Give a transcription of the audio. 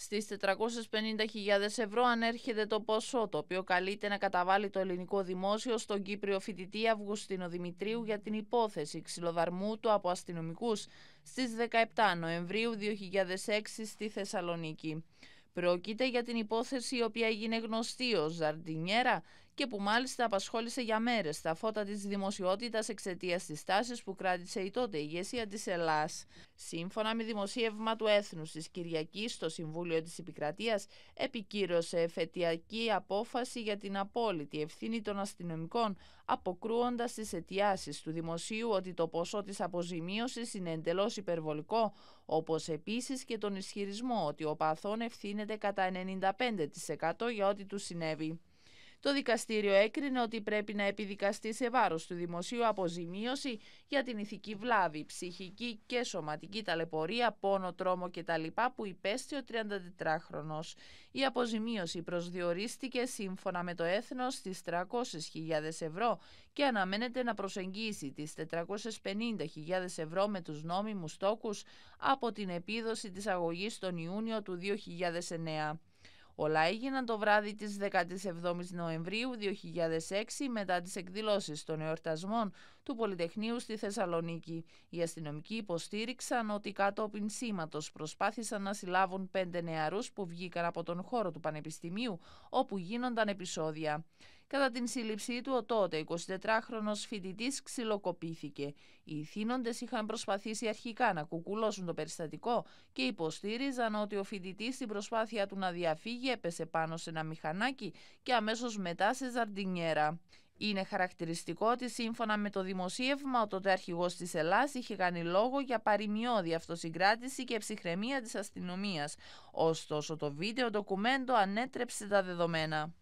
στις 450.000 ευρώ ανέρχεται το ποσό, το οποίο καλείται να καταβάλει το ελληνικό δημόσιο στον Κύπριο φοιτητή Αυγουστίνο Δημητρίου για την υπόθεση ξυλοδαρμού του από αστυνομικούς στις 17 Νοεμβρίου 2006 στη Θεσσαλονίκη. Πρόκειται για την υπόθεση η οποία έγινε γνωστή ως Ζαρντινιέρα και που μάλιστα απασχόλησε για μέρες τα φώτα της δημοσιότητας εξαιτίας της τάσης που κράτησε η τότε ηγεσία της Ελλάς. Σύμφωνα με δημοσίευμα του Έθνους της Κυριακής, το Συμβούλιο της Επικρατείας επικύρωσε εφετειακή απόφαση για την απόλυτη ευθύνη των αστυνομικών, αποκρούοντας τις αιτιάσεις του δημοσίου ότι το ποσό της αποζημίωσης είναι εντελώς υπερβολικό, όπως επίσης και τον ισχυρισμό ότι ο παθών ευθύνεται κατά 95% για ό,τι του συνέβη. Το δικαστήριο έκρινε ότι πρέπει να επιδικαστεί σε βάρος του δημοσίου αποζημίωση για την ηθική βλάβη, ψυχική και σωματική ταλαιπωρία, πόνο, τρόμο κτλ. που υπέστη ο 34χρονος. Η αποζημίωση προσδιορίστηκε σύμφωνα με το έθνος στις 300.000 ευρώ και αναμένεται να προσεγγίσει τις 450.000 ευρώ με τους νόμιμους τόκους από την επίδοση της αγωγής τον Ιούνιο του 2009. Όλα έγιναν το βράδυ της 17ης Νοεμβρίου 2006 μετά τις εκδηλώσεις των εορτασμών του Πολυτεχνείου στη Θεσσαλονίκη. Οι αστυνομικοί υποστήριξαν ότι κατόπιν σήματος προσπάθησαν να συλλάβουν πέντε νεαρούς που βγήκαν από τον χώρο του Πανεπιστημίου όπου γίνονταν επεισόδια. Κατά την σύλληψή του, ο τότε 24χρονο φοιτητής ξυλοκοπήθηκε. Οι θύνοντες είχαν προσπαθήσει αρχικά να κουκουλώσουν το περιστατικό και υποστήριζαν ότι ο φοιτητής στην προσπάθεια του να διαφύγει έπεσε πάνω σε ένα μηχανάκι και αμέσως μετά σε ζαρντινιέρα. Είναι χαρακτηριστικό ότι σύμφωνα με το δημοσίευμα, ο τότε αρχηγός της Ελλάς είχε κάνει λόγο για παρημιώδη αυτοσυγκράτηση και ψυχραιμία της αστυνομίας. Ωστόσο, το βίντεο ντοκουμέντο ανέτρεψε τα δεδομένα.